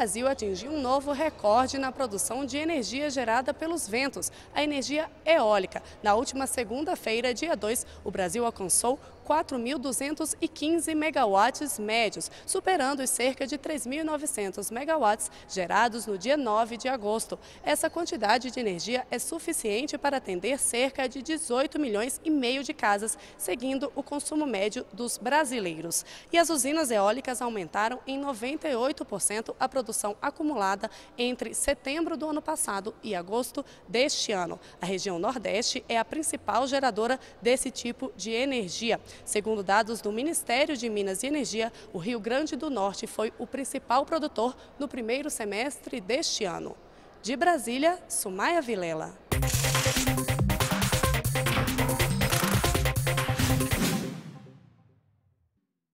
Brasil atingiu um novo recorde na produção de energia gerada pelos ventos, a energia eólica. Na última segunda-feira, dia 2, o Brasil alcançou 4.215 megawatts médios, superando os cerca de 3.900 megawatts gerados no dia 9 de agosto. Essa quantidade de energia é suficiente para atender cerca de 18 milhões e meio de casas, seguindo o consumo médio dos brasileiros. E as usinas eólicas aumentaram em 98% a produção produção acumulada entre setembro do ano passado e agosto deste ano. A região Nordeste é a principal geradora desse tipo de energia. Segundo dados do Ministério de Minas e Energia, o Rio Grande do Norte foi o principal produtor no primeiro semestre deste ano. De Brasília, Sumaia Vilela.